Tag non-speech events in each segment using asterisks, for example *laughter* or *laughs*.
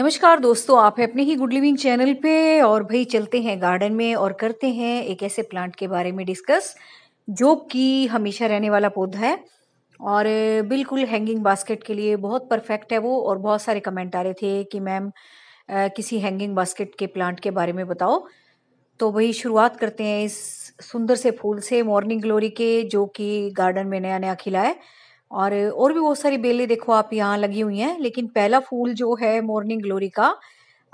नमस्कार दोस्तों आप है अपने ही गुड लिविंग चैनल पे और भाई चलते हैं गार्डन में और करते हैं एक ऐसे प्लांट के बारे में डिस्कस जो कि हमेशा रहने वाला पौधा है और बिल्कुल हैंगिंग बास्केट के लिए बहुत परफेक्ट है वो और बहुत सारे कमेंट आ रहे थे कि मैम किसी हैंगिंग बास्केट के प्लांट के बारे में बताओ तो वही शुरुआत करते हैं इस सुंदर से फूल से मॉर्निंग ग्लोरी के जो कि गार्डन में नया नया खिला है और और भी बहुत सारी बेलें देखो आप यहाँ लगी हुई हैं लेकिन पहला फूल जो है मॉर्निंग ग्लोरी का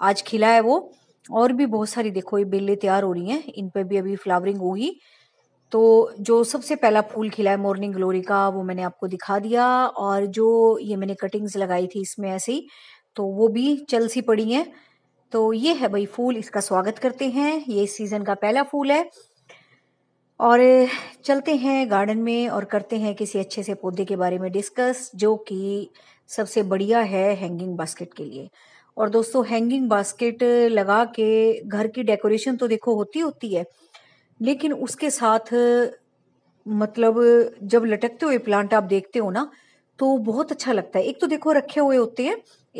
आज खिला है वो और भी बहुत सारी देखो ये बेलें तैयार हो रही हैं इन पर भी अभी फ्लावरिंग होगी तो जो सबसे पहला फूल खिला है मॉर्निंग ग्लोरी का वो मैंने आपको दिखा दिया और जो ये मैंने कटिंग्स लगाई थी इसमें ऐसे ही तो वो भी चल सी पड़ी हैं तो ये है भाई फूल इसका स्वागत करते हैं ये इस सीज़न का पहला फूल है और चलते हैं गार्डन में और करते हैं किसी अच्छे से पौधे के बारे में डिस्कस जो कि सबसे बढ़िया है हैंगिंग बास्केट के लिए और दोस्तों हैंगिंग बास्केट लगा के घर की डेकोरेशन तो देखो होती होती है लेकिन उसके साथ मतलब जब लटकते हुए प्लांट आप देखते हो ना तो बहुत अच्छा लगता है एक तो देखो रखे हुए होते हैं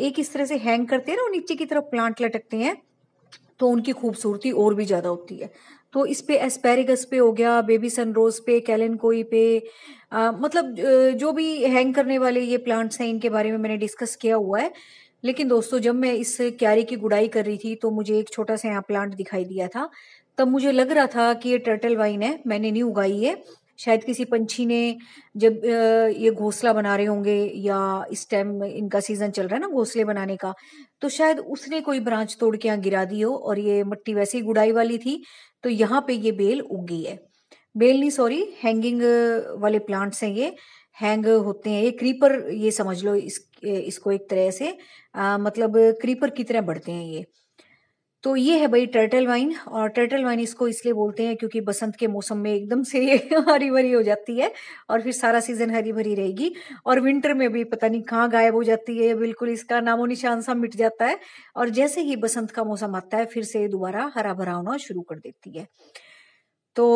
एक इस तरह से हैंग करते हैं ना नीचे की तरफ प्लांट लटकते हैं तो उनकी खूबसूरती और भी ज्यादा होती है तो इस पे एस्पेरिगस पे हो गया बेबी सनरोज पे कैलन कोई पे आ, मतलब जो भी हैंग करने वाले ये प्लांट्स हैं इनके बारे में मैंने डिस्कस किया हुआ है लेकिन दोस्तों जब मैं इस क्यारी की गुड़ाई कर रही थी तो मुझे एक छोटा सा यहाँ प्लांट दिखाई दिया था तब मुझे लग रहा था कि ये टर्टल वाइन है मैंने नहीं उगाई है शायद किसी पंछी ने जब ये घोंसला बना रहे होंगे या इस टाइम इनका सीजन चल रहा है ना घोंसले बनाने का तो शायद उसने कोई ब्रांच तोड़ के यहाँ गिरा दी हो और ये मट्टी वैसे ही गुड़ाई वाली थी तो यहाँ पे ये बेल उग गई है बेल नहीं सॉरी हैंगिंग वाले प्लांट्स हैं ये हैंग होते हैं ये क्रीपर ये समझ लो इस इसको एक तरह से आ, मतलब क्रीपर की तरह बढ़ते हैं ये तो ये है भाई टर्टल वाइन और टर्टल वाइन इसको इसलिए बोलते हैं क्योंकि बसंत के मौसम में एकदम से ये *laughs* हरी भरी हो जाती है और फिर सारा सीजन हरी भरी रहेगी और विंटर में भी पता नहीं कहाँ गायब हो जाती है बिल्कुल इसका नामो निशान सा मिट जाता है और जैसे ही बसंत का मौसम आता है फिर से दोबारा हरा भरा होना शुरू कर देती है तो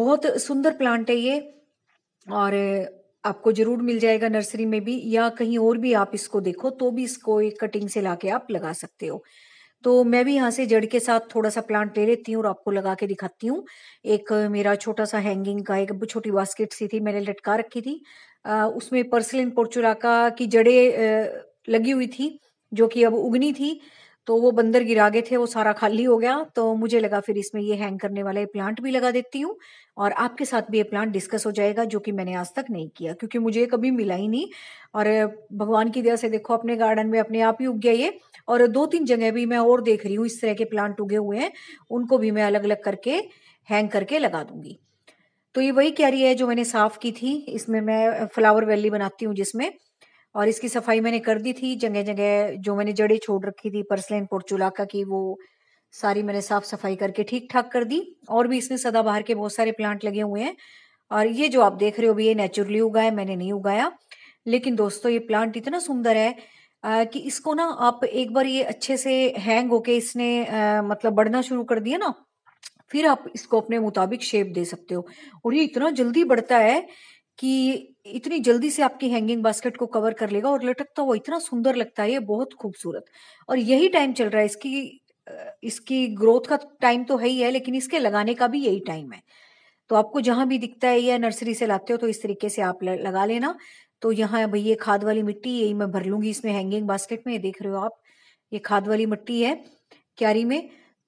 बहुत सुंदर प्लांट है ये और आपको जरूर मिल जाएगा नर्सरी में भी या कहीं और भी आप इसको देखो तो भी इसको एक कटिंग से लाके आप लगा सकते हो तो मैं भी यहाँ से जड़ के साथ थोड़ा सा प्लांट ले लेती हूँ और आपको लगा के दिखाती हूँ एक मेरा छोटा सा हैंगिंग का एक छोटी बास्केट सी थी मैंने लटका रखी थी आ, उसमें पर्सलिन पोर्चुराका की जड़े लगी हुई थी जो कि अब उगनी थी तो वो बंदर गिरा गए थे वो सारा खाली हो गया तो मुझे लगा फिर इसमें ये हैंग करने वाला ये प्लांट भी लगा देती हूँ और आपके साथ भी ये प्लांट डिस्कस हो जाएगा जो कि मैंने आज तक नहीं किया क्योंकि मुझे कभी मिला ही नहीं और भगवान की दया से देखो अपने गार्डन में अपने आप ही उग गया ये और दो तीन जगह भी मैं और देख रही हूँ इस तरह के प्लांट उगे हुए हैं उनको भी मैं अलग अलग करके हैंग करके लगा दूंगी तो ये वही क्यारी है जो मैंने साफ की थी इसमें मैं फ्लावर वैली बनाती हूँ जिसमें और इसकी सफाई मैंने कर दी थी जगह जगह जो मैंने जड़े छोड़ रखी थी पोर्ट चुलाका की वो सारी मैंने साफ सफाई करके ठीक ठाक कर दी और भी इसमें सदाबहार के बहुत सारे प्लांट लगे हुए हैं और ये जो आप देख रहे हो भी ये नेचुरली उगा मैंने नहीं उगाया लेकिन दोस्तों ये प्लांट इतना सुंदर है आ, कि इसको ना आप एक बार ये अच्छे से हैंग होके इसने आ, मतलब बढ़ना शुरू कर दिया ना फिर आप इसको अपने मुताबिक शेप दे सकते हो और ये इतना जल्दी बढ़ता है कि इतनी जल्दी से आपकी हैंगिंग बास्केट को कवर कर लेगा और लटकता हुआ इतना सुंदर लगता है ये बहुत खूबसूरत और यही टाइम चल रहा है इसकी इसकी ग्रोथ का टाइम तो है ही है लेकिन इसके लगाने का भी यही टाइम है तो आपको जहां भी दिखता है या नर्सरी से लाते हो तो इस तरीके से आप लगा लेना तो यहाँ भाई ये खाद वाली मिट्टी यही मैं भर लूंगी इसमें हैंगिंग बास्केट में ये देख रहे हो आप ये खाद वाली मिट्टी है क्यारी में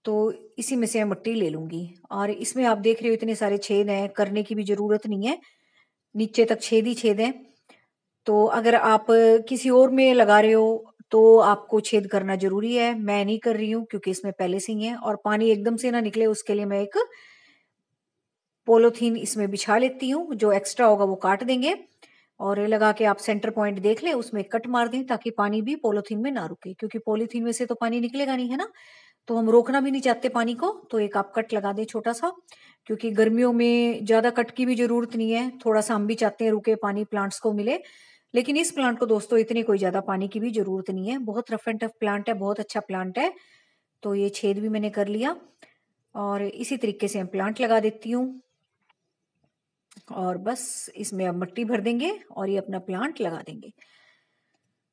तो इसी में से मैं मिट्टी ले लूंगी और इसमें आप देख रहे हो इतने सारे छेद हैं करने की भी जरूरत नहीं है नीचे तक छेद ही छेद है तो अगर आप किसी और में लगा रहे हो तो आपको छेद करना जरूरी है मैं नहीं कर रही हूं क्योंकि इसमें पहले से ही है और पानी एकदम से ना निकले उसके लिए मैं एक पोलोथीन इसमें बिछा लेती हूँ जो एक्स्ट्रा होगा वो काट देंगे और लगा के आप सेंटर पॉइंट देख लें उसमें कट मार दें ताकि पानी भी पोलोथीन में ना रुके क्योंकि पोलीथीन में से तो पानी निकलेगा नहीं है ना तो हम रोकना भी नहीं चाहते पानी को तो एक आप कट लगा दें छोटा सा क्योंकि गर्मियों में ज़्यादा कट की भी ज़रूरत नहीं है थोड़ा सा हम भी चाहते हैं रुके पानी प्लांट्स को मिले लेकिन इस प्लांट को दोस्तों इतने कोई ज़्यादा पानी की भी ज़रूरत नहीं है बहुत रफ एंड टफ प्लांट है बहुत अच्छा प्लांट है तो ये छेद भी मैंने कर लिया और इसी तरीके से हम प्लांट लगा देती हूँ और बस इसमें अब मट्टी भर देंगे और ये अपना प्लांट लगा देंगे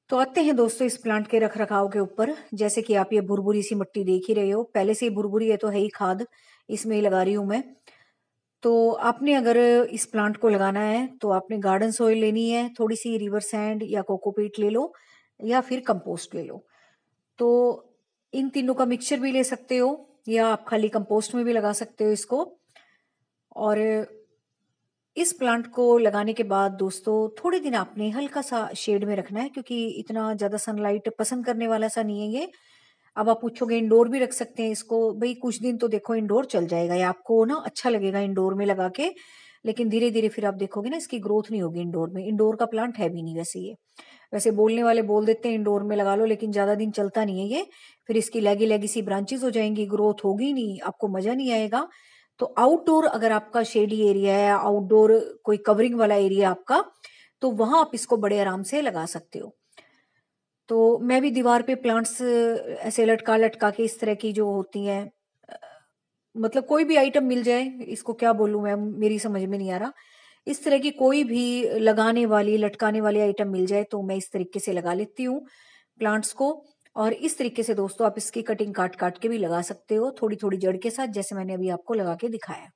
तो आते हैं दोस्तों इस प्लांट के रख रखाव के ऊपर जैसे कि आप ये भुरभुरी सी मिट्टी देख ही रहे हो पहले से ही भुरभुरी है तो है ही खाद इसमें ही लगा रही हूं मैं तो आपने अगर इस प्लांट को लगाना है तो आपने गार्डन सोयल लेनी है थोड़ी सी रिवर सैंड या कोकोपीट ले लो या फिर कंपोस्ट ले लो तो इन तीनों का मिक्सचर भी ले सकते हो या आप खाली कंपोस्ट में भी लगा सकते हो इसको और इस प्लांट को लगाने के बाद दोस्तों थोड़े दिन आपने हल्का सा शेड में रखना है क्योंकि इतना ज्यादा सनलाइट पसंद करने वाला सा नहीं है ये अब आप पूछोगे इंडोर भी रख सकते हैं इसको भाई कुछ दिन तो देखो इंडोर चल जाएगा या आपको ना अच्छा लगेगा इंडोर में लगा के लेकिन धीरे धीरे फिर आप देखोगे ना इसकी ग्रोथ नहीं होगी इंडोर में इंडोर का प्लांट है भी नहीं वैसे ये वैसे बोलने वाले बोल देते हैं इंडोर में लगा लो लेकिन ज्यादा दिन चलता नहीं है ये फिर इसकी लैगी लैगी सी ब्रांचेस हो जाएंगी ग्रोथ होगी नहीं आपको मजा नहीं आएगा तो आउटडोर अगर आपका शेडी एरिया है आउटडोर कोई कवरिंग वाला एरिया आपका तो वहां आप इसको बड़े आराम से लगा सकते हो तो मैं भी दीवार पे प्लांट्स ऐसे लटका लटका के इस तरह की जो होती हैं मतलब कोई भी आइटम मिल जाए इसको क्या बोलूं मैं मेरी समझ में नहीं आ रहा इस तरह की कोई भी लगाने वाली लटकाने वाली आइटम मिल जाए तो मैं इस तरीके से लगा लेती हूँ प्लांट्स को और इस तरीके से दोस्तों आप इसकी कटिंग काट काट के भी लगा सकते हो थोड़ी थोड़ी जड़ के साथ जैसे मैंने अभी आपको लगा के दिखाया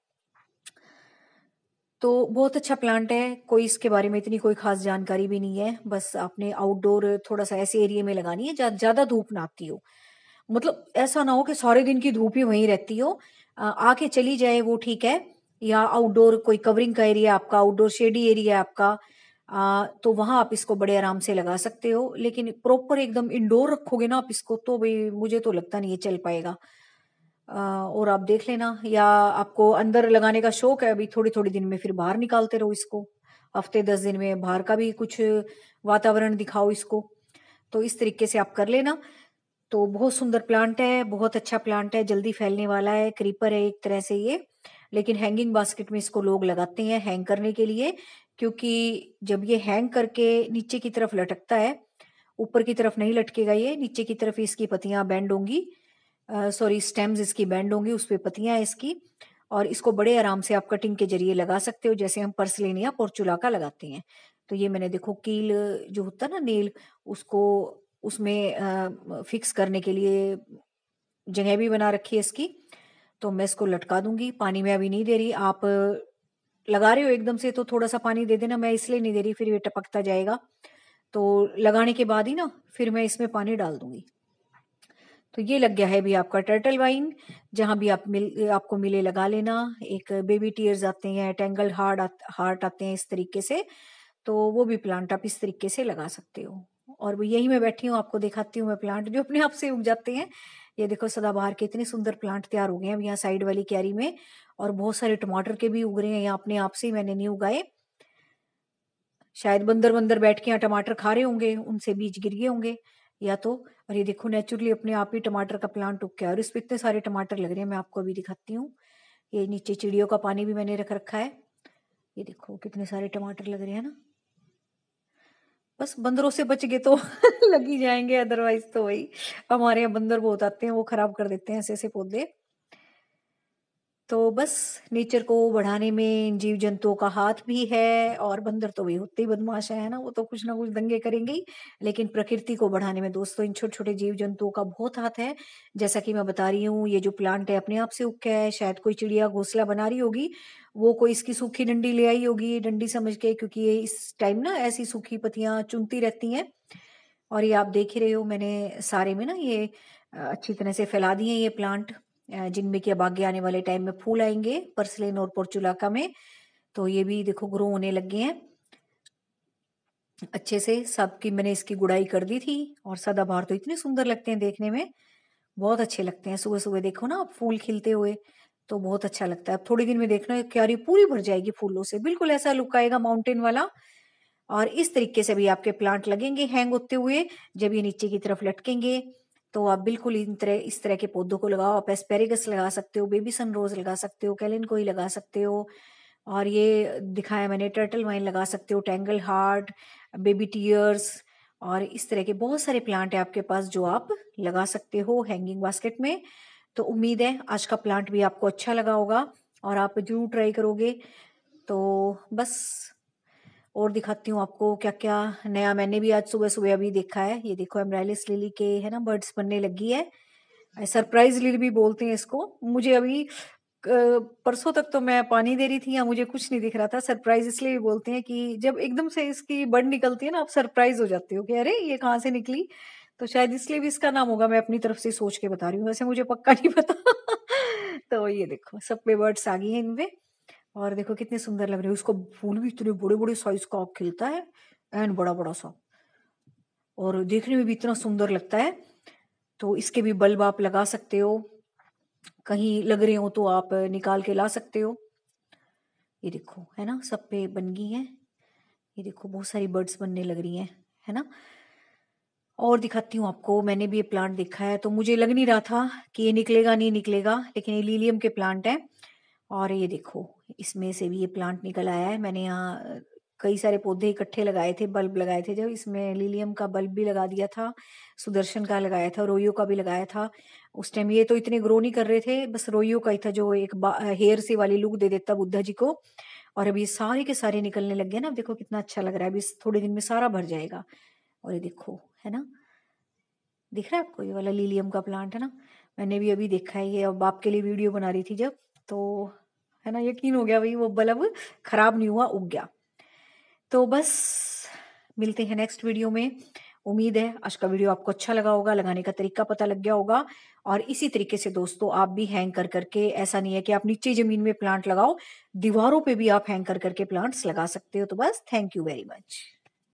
तो बहुत अच्छा प्लांट है कोई इसके बारे में इतनी कोई खास जानकारी भी नहीं है बस आपने आउटडोर थोड़ा सा ऐसे एरिया में लगानी है ज्यादा धूप ना आती हो मतलब ऐसा ना हो कि सारे दिन की धूप ही वहीं रहती हो आके चली जाए वो ठीक है या आउटडोर कोई कवरिंग का एरिया आपका आउटडोर शेडी एरिया आपका आ, तो वहां आप इसको बड़े आराम से लगा सकते हो लेकिन प्रॉपर एकदम इंडोर रखोगे ना आप इसको तो भाई मुझे तो लगता नहीं ये चल पाएगा आ, और आप देख लेना या आपको अंदर लगाने का शौक है अभी थोड़ी थोड़ी दिन में फिर बाहर निकालते रहो इसको हफ्ते दस दिन में बाहर का भी कुछ वातावरण दिखाओ इसको तो इस तरीके से आप कर लेना तो बहुत सुंदर प्लांट है बहुत अच्छा प्लांट है जल्दी फैलने वाला है क्रीपर है एक तरह से ये लेकिन हैंगिंग बास्केट में इसको लोग लगाते हैं हैंग करने के लिए क्योंकि जब ये हैंग करके नीचे की तरफ लटकता है ऊपर की तरफ नहीं लटकेगा ये नीचे की तरफ इसकी पतियां बैंड होंगी सॉरी स्टेम्स इसकी बैंड होंगी उस पर पतियां इसकी और इसको बड़े आराम से आप कटिंग के जरिए लगा सकते हो जैसे हम पर्स लेने या पोर्चुला का लगाते हैं तो ये मैंने देखो कील जो होता ना नील उसको उसमें आ, फिक्स करने के लिए जगह भी बना रखी है इसकी तो मैं इसको लटका दूंगी पानी में अभी नहीं दे रही आप लगा रहे हो एकदम से तो थोड़ा सा पानी दे देना मैं इसलिए नहीं दे रही फिर ये टपकता जाएगा तो लगाने के बाद ही ना फिर मैं इसमें पानी डाल दूंगी तो ये लग गया है भी आपका टर्टल वाइन जहां भी आप मिल आपको मिले लगा लेना एक बेबी टीयर्स आते हैं टेंगल हार्ट हार्ट आते हैं इस तरीके से तो वो भी प्लांट आप इस तरीके से लगा सकते हो और वो यही मैं बैठी हूँ आपको दिखाती हूँ मैं प्लांट जो अपने आप से उग जाते हैं ये देखो सदाबहार के इतने सुंदर प्लांट तैयार हो गए हैं अब यहाँ साइड वाली क्यारी में और बहुत सारे टमाटर के भी उग रहे हैं यहाँ अपने आप से ही मैंने नहीं उगाए शायद बंदर बंदर बैठ के यहाँ टमाटर खा रहे होंगे उनसे बीज गिर गए होंगे या तो और ये देखो नेचुरली अपने आप ही टमाटर का प्लांट उग गया और इस पर इतने सारे टमाटर लग रहे हैं मैं आपको अभी दिखाती हूँ ये नीचे चिड़ियों का पानी भी मैंने रख रखा है ये देखो कितने सारे टमाटर लग रहे हैं ना बस बंदरों से बच गए तो *laughs* लग ही जाएंगे अदरवाइज तो वही हमारे यहाँ बंदर बहुत आते हैं वो खराब कर देते हैं ऐसे ऐसे पौधे तो बस नेचर को बढ़ाने में जीव जंतुओं का हाथ भी है और बंदर तो भी होते ही बदमाश है ना वो तो कुछ ना कुछ दंगे करेंगे ही लेकिन प्रकृति को बढ़ाने में दोस्तों इन छोटे छोटे जीव जंतुओं का बहुत हाथ है जैसा कि मैं बता रही हूँ ये जो प्लांट है अपने आप से उगे है शायद कोई चिड़िया घोसला बना रही होगी वो कोई इसकी सूखी डंडी ले आई होगी डंडी समझ के क्योंकि ये इस टाइम ना ऐसी सूखी पत्तियां चुनती रहती हैं और ये आप देख ही रहे हो मैंने सारे में ना ये अच्छी तरह से फैला दिए ये प्लांट जिनमें कि अब आगे आने वाले टाइम में फूल आएंगे परसलिन और पोर्चुलाका में तो ये भी देखो ग्रो होने लग गए हैं अच्छे से सबकी मैंने इसकी गुड़ाई कर दी थी और सदाबहार तो इतने सुंदर लगते हैं देखने में बहुत अच्छे लगते हैं सुबह सुबह देखो ना आप फूल खिलते हुए तो बहुत अच्छा लगता है अब थोड़ी दिन में देखना क्यारी पूरी भर जाएगी फूलों से बिल्कुल ऐसा लुक आएगा माउंटेन वाला और इस तरीके से भी आपके प्लांट लगेंगे हैंग होते हुए जब ये नीचे की तरफ लटकेंगे तो आप बिल्कुल इन तरह इस तरह के पौधों को लगाओ आप एस्पेरेगस लगा सकते हो बेबी सनरोज लगा सकते हो कैलिन कोई लगा सकते हो और ये दिखाया मैंने टर्टल वाइन लगा सकते हो टेंगल हार्ट बेबी टीयर्स और इस तरह के बहुत सारे प्लांट है आपके पास जो आप लगा सकते हो हैंगिंग बास्केट में तो उम्मीद है आज का प्लांट भी आपको अच्छा लगा होगा और आप जरूर ट्राई करोगे तो बस और दिखाती हूँ आपको क्या क्या नया मैंने भी आज सुबह सुबह अभी देखा है ये देखो एमराइलिस लिली के है ना बर्ड्स बनने लगी है सरप्राइज लिली भी बोलते हैं इसको मुझे अभी परसों तक तो मैं पानी दे रही थी या मुझे कुछ नहीं दिख रहा था सरप्राइज इसलिए भी बोलते हैं कि जब एकदम से इसकी बर्ड निकलती है ना आप सरप्राइज हो जाते हो कि अरे ये कहाँ से निकली तो शायद इसलिए भी इसका नाम होगा मैं अपनी तरफ से सोच के बता रही हूँ वैसे मुझे पक्का नहीं पता *laughs* तो ये देखो सब पे बर्ड्स आ गई हैं इनमें और देखो कितने सुंदर लग रहे हैं उसका फूल भी इतने बड़े बड़े साइज का खिलता है एंड बड़ा बड़ा सा और देखने में भी इतना सुंदर लगता है तो इसके भी बल्ब आप लगा सकते हो कहीं लग रहे हो तो आप निकाल के ला सकते हो ये देखो है ना सब पे बन गई है ये देखो बहुत सारी बर्ड्स बनने लग रही हैं है ना और दिखाती हूँ आपको मैंने भी ये प्लांट देखा है तो मुझे लग नहीं रहा था कि ये निकलेगा नहीं निकलेगा लेकिन ये लीलियम के प्लांट है और ये देखो इसमें से भी ये प्लांट निकल आया है मैंने यहाँ कई सारे पौधे इकट्ठे लगाए थे बल्ब लगाए थे जब इसमें लिलियम का बल्ब भी लगा दिया था सुदर्शन का लगाया था रोयो का भी लगाया था उस टाइम ये तो इतने ग्रो नहीं कर रहे थे बस रोयो का ही था जो एक हेयर से वाली लुक दे देता बुद्धा जी को और अभी सारे के सारे निकलने लग गए ना अब देखो कितना अच्छा लग रहा है अभी थोड़े दिन में सारा भर जाएगा और ये देखो है ना दिख रहा है आपको ये वाला लिलियम का प्लांट है ना मैंने भी अभी देखा है ये अब बाप के लिए वीडियो बना रही थी जब तो है ना यकीन हो गया भाई वो बल्ब खराब नहीं हुआ उग गया तो बस मिलते हैं नेक्स्ट वीडियो में उम्मीद है आज का वीडियो आपको अच्छा लगा होगा लगाने का तरीका पता लग गया होगा और इसी तरीके से दोस्तों आप भी हैंग कर करके ऐसा नहीं है कि आप नीचे जमीन में प्लांट लगाओ दीवारों पे भी आप हैंग कर करके प्लांट्स लगा सकते हो तो बस थैंक यू वेरी मच